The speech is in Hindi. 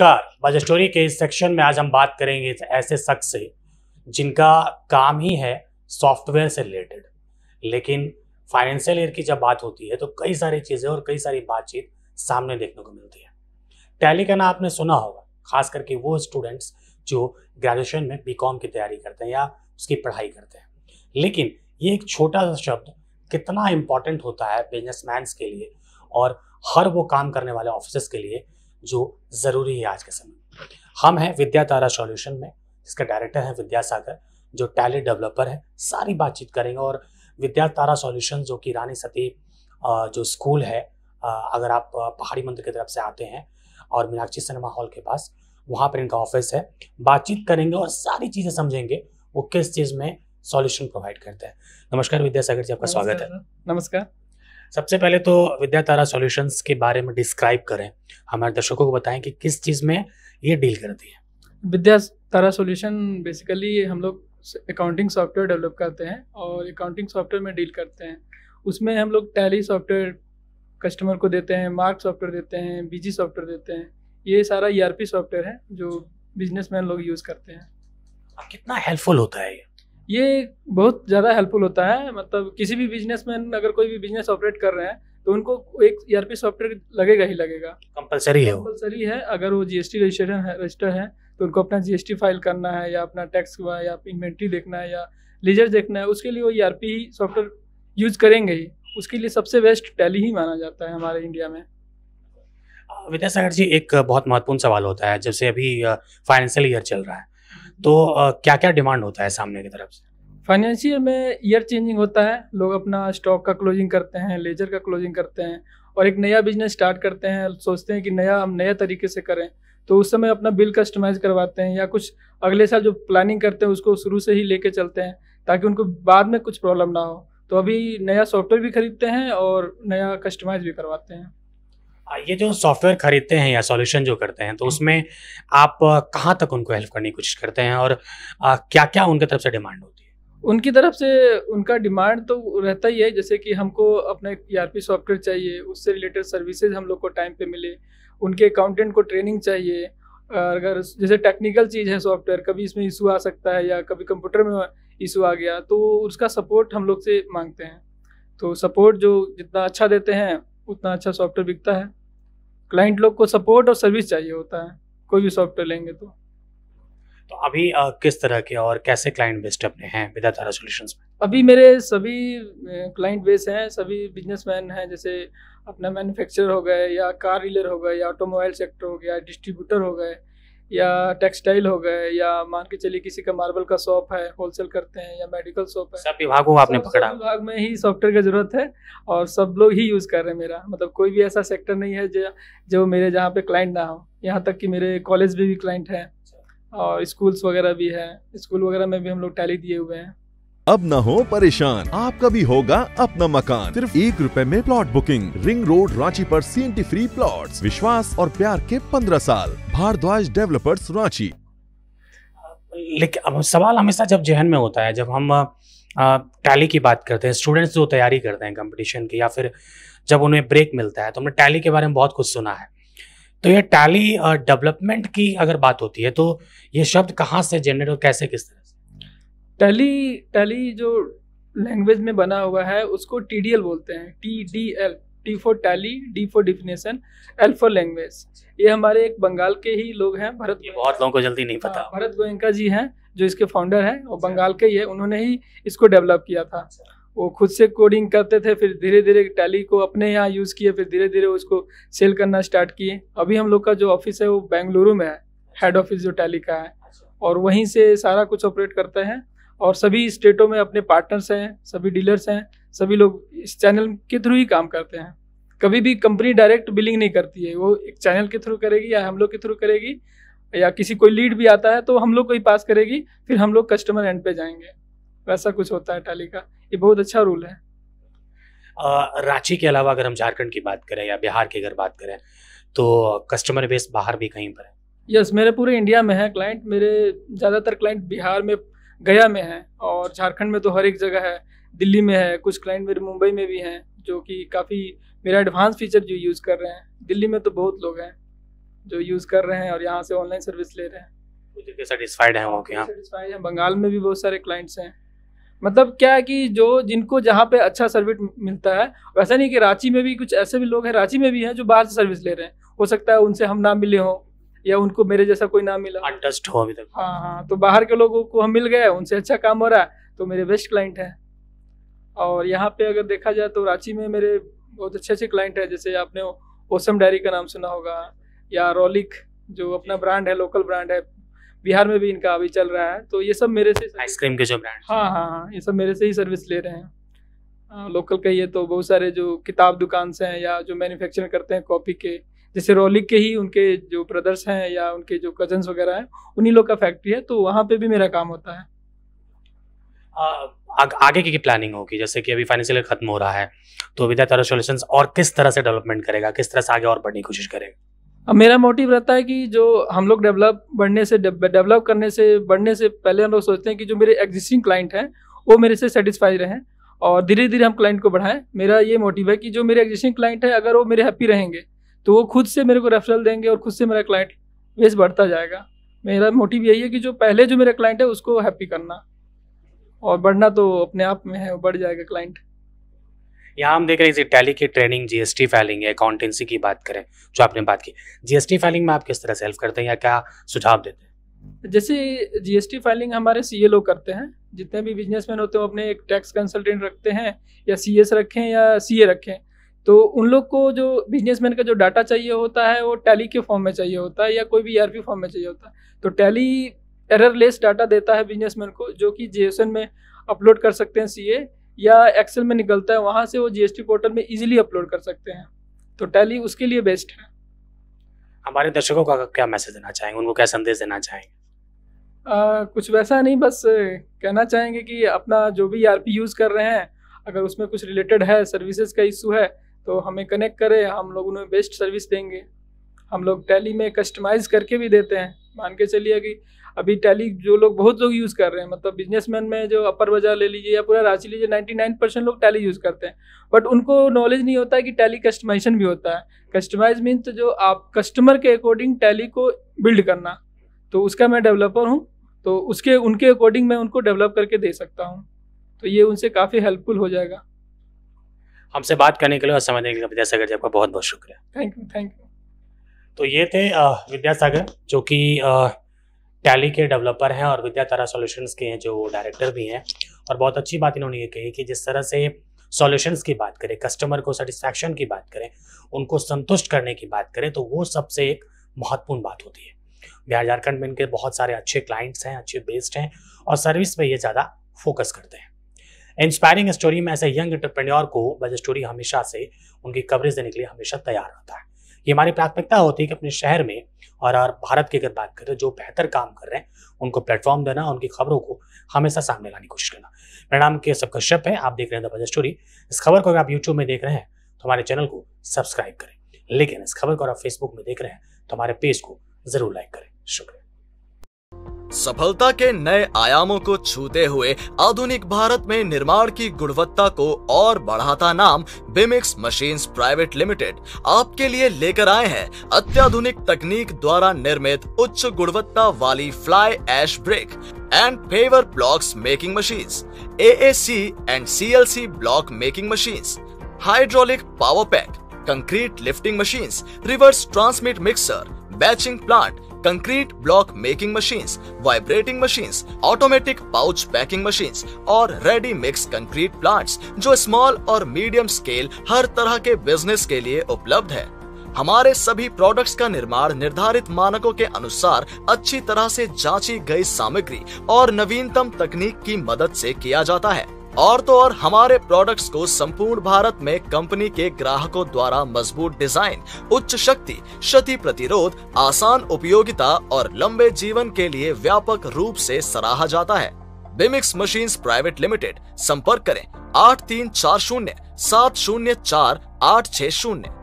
नमस्कार बज स्टोरी के इस सेक्शन में आज हम बात करेंगे ऐसे शख्स से जिनका काम ही है सॉफ्टवेयर से रिलेटेड लेकिन फाइनेंशियल ईयर की जब बात होती है तो कई सारी चीज़ें और कई सारी बातचीत सामने देखने को मिलती है टैली का नाम आपने सुना होगा खास करके वो स्टूडेंट्स जो ग्रेजुएशन में बी की तैयारी करते हैं या उसकी पढ़ाई करते हैं लेकिन ये एक छोटा सा शब्द कितना इम्पॉर्टेंट होता है बिजनेस के लिए और हर वो काम करने वाले ऑफिसर्स के लिए जो ज़रूरी है आज के समय हम हैं विद्या तारा सॉल्यूशन में जिसका डायरेक्टर है विद्या सागर जो टैलेंट डेवलपर है सारी बातचीत करेंगे और विद्या तारा सॉल्यूशन जो कि रानी सती जो स्कूल है अगर आप पहाड़ी मंदिर की तरफ से आते हैं और मीनाक्षी सिनेमा हॉल के पास वहाँ पर इनका ऑफिस है बातचीत करेंगे और सारी चीज़ें समझेंगे वो किस चीज़ में सॉल्यूशन प्रोवाइड करते हैं नमस्कार विद्यासागर जी आपका स्वागत है नमस्कार सबसे पहले तो विद्या तारा सॉल्यूशंस के बारे में डिस्क्राइब करें हमारे दर्शकों को बताएं कि किस चीज़ में ये डील करती है विद्या तारा सॉल्यूशन बेसिकली हम लोग अकाउंटिंग सॉफ्टवेयर डेवलप करते हैं और अकाउंटिंग सॉफ्टवेयर में डील करते हैं उसमें हम लोग टैली सॉफ्टवेयर कस्टमर को देते हैं मार्क सॉफ्टवेयर देते हैं बीजी सॉफ्टवेयर देते हैं ये सारा ई e सॉफ्टवेयर है जो बिजनेसमैन लोग यूज़ करते हैं कितना हेल्पफुल होता है ये ये बहुत ज़्यादा हेल्पफुल होता है मतलब किसी भी बिजनेसमैन अगर कोई भी बिजनेस ऑपरेट कर रहे हैं तो उनको एक ईआरपी e सॉफ्टवेयर लगेगा ही लगेगा कंपलसरी है कंपलसरी है अगर वो जीएसटी रजिस्ट्रेशन है रजिस्टर है तो उनको अपना जीएसटी फाइल करना है या अपना टैक्स हुआ या इन्वेंट्री देखना है या लीजर देखना है उसके लिए वो ईआरपी ही सॉफ्टवेयर यूज़ करेंगे ही उसके लिए सबसे बेस्ट टैली ही माना जाता है हमारे इंडिया में विद्या सागर जी एक बहुत महत्वपूर्ण सवाल होता है जैसे अभी फाइनेंशियल ईयर चल रहा है तो क्या क्या डिमांड होता है सामने की तरफ से फाइनेंशियल में ईयर चेंजिंग होता है लोग अपना स्टॉक का क्लोजिंग करते हैं लेजर का क्लोजिंग करते हैं और एक नया बिजनेस स्टार्ट करते हैं सोचते हैं कि नया हम नया तरीके से करें तो उस समय अपना बिल कस्टमाइज करवाते हैं या कुछ अगले साल जो प्लानिंग करते हैं उसको शुरू से ही लेके चलते हैं ताकि उनको बाद में कुछ प्रॉब्लम ना हो तो अभी नया सॉफ्टवेयर भी खरीदते हैं और नया कस्टमाइज भी करवाते हैं ये जो सॉफ्टवेयर खरीदते हैं या सॉल्यूशन जो करते हैं तो हम्म। उसमें आप कहाँ तक उनको हेल्प करने की कोशिश करते हैं और क्या क्या उनकी तरफ से डिमांड होती है उनकी तरफ से उनका डिमांड तो रहता ही है जैसे कि हमको अपना ई e सॉफ्टवेयर चाहिए उससे रिलेटेड सर्विसेज हम लोग को टाइम पे मिले उनके अकाउंटेंट को ट्रेनिंग चाहिए अगर जैसे टेक्निकल चीज़ है सॉफ्टवेयर कभी इसमें इशू आ सकता है या कभी कंप्यूटर में इशू आ गया तो उसका सपोर्ट हम लोग से मांगते हैं तो सपोर्ट जो जितना अच्छा देते हैं उतना अच्छा सॉफ्टवेयर बिकता है क्लाइंट लोग को सपोर्ट और सर्विस चाहिए होता है कोई भी सॉफ्टवेयर लेंगे तो तो अभी आ, किस तरह के और कैसे क्लाइंट बेस्ड अपने हैं विद्याधारा सॉल्यूशंस में अभी मेरे सभी क्लाइंट बेस हैं सभी बिजनेसमैन हैं जैसे अपना मैन्युफैक्चरर हो गए या कार डीलर हो गए या ऑटोमोबाइल सेक्टर हो गया डिस्ट्रीब्यूटर हो गए या टेक्सटाइल हो गए या मान के चलिए किसी का मार्बल का शॉप है होलसेल करते हैं या मेडिकल शॉप है सब विभागों को आपने पकड़ा विभाग में ही सॉफ्टवेयर की जरूरत है और सब लोग ही यूज कर रहे हैं मेरा मतलब कोई भी ऐसा सेक्टर नहीं है जो जो मेरे जहाँ पे क्लाइंट ना हो यहाँ तक कि मेरे कॉलेज में भी, भी क्लाइंट है और स्कूल्स वगैरह भी है स्कूल वगैरह में भी हम लोग टैली दिए हुए हैं अब न हो परेशान आपका भी होगा अपना मकान सिर्फ एक रुपए में plot booking ring road Ranchi पर सीएनटी फ्री प्लॉट विश्वास और प्यार के पंद्रह साल भारद्वाज डेवलपर्स रांची लेकिन अब सवाल हमेशा जब जहन में होता है जब हम टैली की बात करते हैं स्टूडेंट्स जो तैयारी करते हैं कंपटीशन की या फिर जब उन्हें ब्रेक मिलता है तो हमने टैली के बारे में बहुत कुछ सुना है तो ये टैली डेवलपमेंट की अगर बात होती है तो ये शब्द कहाँ से जनरेट और कैसे किस तरह टैली टैली जो लैंग्वेज में बना हुआ है उसको टी डी एल बोलते हैं T D L T for Tally D for definition L for language ये हमारे एक बंगाल के ही लोग हैं भरत ये बहुत लोगों को जल्दी नहीं पता आ, हाँ, भरत गोयंका जी हैं जो इसके फाउंडर हैं और अच्छा। बंगाल के है उन्होंने ही इसको डेवलप किया था वो खुद से कोडिंग करते थे फिर धीरे धीरे टैली को अपने यहाँ यूज़ किए फिर धीरे धीरे उसको सेल करना स्टार्ट किए अभी हम लोग का जो ऑफिस है वो बेंगलुरु में है हेड ऑफिस जो टैली का है और वहीं से सारा कुछ ऑपरेट करते हैं और सभी स्टेटों में अपने पार्टनर्स हैं सभी डीलर्स हैं सभी लोग इस चैनल के थ्रू ही काम करते हैं कभी भी कंपनी डायरेक्ट बिलिंग नहीं करती है वो एक चैनल के थ्रू करेगी या हम लोग के थ्रू करेगी या किसी कोई लीड भी आता है तो हम लोग को ही पास करेगी फिर हम लोग कस्टमर एंड पे जाएंगे वैसा कुछ होता है टाली का ये बहुत अच्छा रूल है रांची के अलावा अगर हम झारखंड की बात करें या बिहार की अगर बात करें तो कस्टमर बेस बाहर भी कहीं पर है यस yes, मेरे पूरे इंडिया में है क्लाइंट मेरे ज़्यादातर क्लाइंट बिहार में गया में है और झारखंड में तो हर एक जगह है दिल्ली में है कुछ क्लाइंट मेरे मुंबई में भी हैं जो कि काफ़ी मेरा एडवांस फीचर जो यूज़ कर रहे हैं दिल्ली में तो बहुत लोग हैं जो यूज़ कर रहे हैं और यहाँ से ऑनलाइन सर्विस ले रहे हैं सेटिस्फाइड हैं वो सेटिस्फाइड हाँ। हैं बंगाल में भी बहुत सारे क्लाइंट्स हैं मतलब क्या है कि जो जिनको जहाँ पे अच्छा सर्विस मिलता है वैसा नहीं कि रांची में भी कुछ ऐसे भी लोग हैं रांची में भी हैं जो बाहर से सर्विस ले रहे हैं हो सकता है उनसे हम ना मिले हों या उनको मेरे जैसा कोई ना मिला अनटस्ट हो अभी तक हाँ हाँ तो बाहर के लोगों को हम मिल गए उनसे अच्छा काम हो रहा है तो मेरे बेस्ट क्लाइंट है और यहाँ पे अगर देखा जाए तो रांची में मेरे बहुत अच्छे अच्छे क्लाइंट है जैसे आपने ओसम डायरी का नाम सुना होगा या रोलिक जो अपना ब्रांड है लोकल ब्रांड है बिहार में भी इनका अभी चल रहा है तो ये सब मेरे से आइसक्रीम के जो ब्रांड हाँ हाँ हाँ ये सब मेरे से ही सर्विस ले रहे हैं आ, लोकल कहिए तो बहुत सारे जो किताब दुकान से हैं या जो मैन्युफैक्चर करते हैं कॉपी के जैसे रोलिक के ही उनके जो ब्रदर्स हैं या उनके जो कजन्स वगैरह हैं उन्हीं लोग का फैक्ट्री है तो वहाँ पे भी मेरा काम होता है आ, आ, आगे की, की प्लानिंग होगी जैसे कि अभी फाइनेंशियल खत्म हो रहा है तो विद्या और किस तरह से डेवलपमेंट करेगा किस तरह से आगे और बढ़ने की कोशिश करेगा अब मेरा मोटिव रहता है कि जो हम लोग डेवलप बढ़ने से डेवलप करने से बढ़ने से पहले हम लोग सोचते हैं कि जो मेरे एग्जिस्टिंग क्लाइंट हैं वो मेरे से सेटिस्फाई रहें और धीरे धीरे हम क्लाइंट को बढ़ाएं मेरा ये मोटिव है कि जो मेरे एग्जिस्टिंग क्लाइंट है अगर वो मेरे हैप्पी रहेंगे तो वो खुद से मेरे को रेफरल देंगे और खुद से मेरा क्लाइंट बेस बढ़ता जाएगा मेरा मोटिव यही है कि जो पहले जो मेरा क्लाइंट है उसको हैप्पी करना और बढ़ना तो अपने आप में है बढ़ जाएगा क्लाइंट यहाँ हम देख रहे हैं टैली की ट्रेनिंग जीएसटी फाइलिंग है अकाउंटेंसी की बात करें जो आपने बात की जीएसटी फाइलिंग में आप किस तरह से हेल्प करते हैं या क्या सुझाव देते हैं जैसे जीएसटी फाइलिंग हमारे सी लोग करते हैं जितने भी बिजनेसमैन होते हैं अपने एक टैक्स कंसल्टेंट रखते हैं या सी रखें या सी रखें तो उन लोग को जो बिजनेसमैन का जो डाटा चाहिए होता है वो टैली के फॉर्म में चाहिए होता है या कोई भी ई e फॉर्म में चाहिए होता है तो टैली एररलेस डाटा देता है बिजनेसमैन को जो कि जेएसएन में अपलोड कर सकते हैं सीए या एक्सेल में निकलता है वहाँ से वो जीएसटी पोर्टल में इजीली अपलोड कर सकते हैं तो टैली उसके लिए बेस्ट है हमारे दर्शकों का क्या मैसेज देना चाहेंगे उनको क्या संदेश देना चाहेंगे आ, कुछ वैसा नहीं बस कहना चाहेंगे कि अपना जो भी आर e यूज़ कर रहे हैं अगर उसमें कुछ रिलेटेड है सर्विसेज का इशू है तो हमें कनेक्ट करें हम लोग उन्हें बेस्ट सर्विस देंगे हम लोग टैली में कस्टमाइज करके भी देते हैं मान के चलिए कि अभी टैली जो लोग बहुत लोग यूज़ कर रहे हैं मतलब बिजनेसमैन में जो अपर बाजार ले लीजिए या पूरा रांची लीजिए 99 परसेंट लोग टैली यूज़ करते हैं बट उनको नॉलेज नहीं होता है कि टैली कस्टमाइजेशन भी होता है कस्टमाइज मीन तो जो आप कस्टमर के अकॉर्डिंग टैली को बिल्ड करना तो उसका मैं डेवलपर हूँ तो उसके उनके अकॉर्डिंग मैं उनको डेवलप करके दे सकता हूँ तो ये उनसे काफ़ी हेल्पफुल हो जाएगा हमसे बात करने के लिए और समझने के लिए विद्यासागर जी आपका बहुत बहुत शुक्रिया थैंक यू थैंक यू तो ये थे विद्यासागर जो कि टैली के डेवलपर हैं और विद्या तारा सॉल्यूशंस के हैं जो डायरेक्टर भी हैं और बहुत अच्छी बात इन्होंने ये कही कि जिस तरह से सॉल्यूशंस की बात करें कस्टमर को सेटिस्फैक्शन की बात करें उनको संतुष्ट करने की बात करें तो वो सबसे एक महत्वपूर्ण बात होती है बिहार झारखंड में इनके बहुत सारे अच्छे क्लाइंट्स हैं अच्छे बेस्ड हैं और सर्विस पर ये ज़्यादा फोकस करते हैं इंस्पायरिंग स्टोरी में ऐसे यंग एंटरप्रेन्योर को बज स्टोरी हमेशा से उनकी कवरेज देने के लिए हमेशा तैयार रहता है ये हमारी प्राथमिकता होती है कि अपने शहर में और भारत की अगर बात करें जो बेहतर काम कर रहे हैं उनको प्लेटफॉर्म देना उनकी खबरों को हमेशा सामने लाने की कोशिश करना मेरा नाम के सब कश्यप है आप देख रहे हैं द बजट स्टोरी इस खबर को अगर आप यूट्यूब में देख रहे हैं तो हमारे चैनल को सब्सक्राइब करें लेकिन इस खबर को अगर आप फेसबुक में देख रहे हैं तो हमारे पेज को जरूर लाइक करें शुक्रिया सफलता के नए आयामों को छूते हुए आधुनिक भारत में निर्माण की गुणवत्ता को और बढ़ाता नाम बिमिक्स मशीन्स प्राइवेट लिमिटेड आपके लिए लेकर आए हैं अत्याधुनिक तकनीक द्वारा निर्मित उच्च गुणवत्ता वाली fly ash brick and paver blocks making machines AAC and CLC block making machines hydraulic power pack concrete lifting machines reverse transmit mixer batching plant concrete block making machines vibrating machines automatic pouch packing machines और रेडी मिक्स कंक्रीट प्लांट्स जो स्मॉल और मीडियम स्केल हर तरह के बिजनेस के लिए उपलब्ध है हमारे सभी प्रोडक्ट्स का निर्माण निर्धारित मानकों के अनुसार अच्छी तरह से जांची गई सामग्री और नवीनतम तकनीक की मदद से किया जाता है और तो और हमारे प्रोडक्ट्स को संपूर्ण भारत में कंपनी के ग्राहकों द्वारा मजबूत डिजाइन उच्च शक्ति क्षति प्रतिरोध आसान उपयोगिता और लंबे जीवन के लिए व्यापक रूप से सराहा जाता है बिमिक्स मशीन्स प्राइवेट लिमिटेड संपर्क करें आठ तीन चार शून्य सात शून्य चार आठ छह शून्य